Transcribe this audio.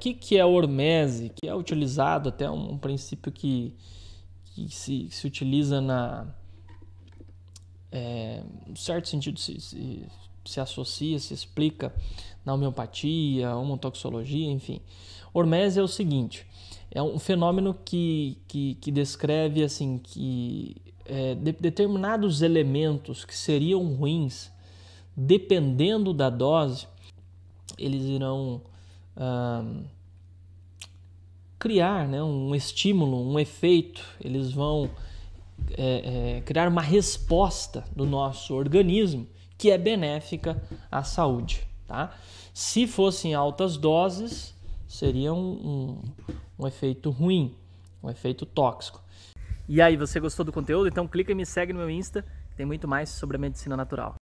que, que é hormese? Que é utilizado até um, um princípio que, que se, que se utiliza na. É, certo sentido se, se, se, associa, se explica na homeopatia, homotoxologia, enfim. Hormese é o seguinte: é um fenômeno que, que, que descreve assim que é, de, determinados elementos que seriam ruins, dependendo da dose, eles irão criar né, um estímulo, um efeito, eles vão é, é, criar uma resposta do nosso organismo que é benéfica à saúde. Tá? Se fossem altas doses, seria um, um, um efeito ruim, um efeito tóxico. E aí, você gostou do conteúdo? Então clica e me segue no meu Insta, tem muito mais sobre a medicina natural.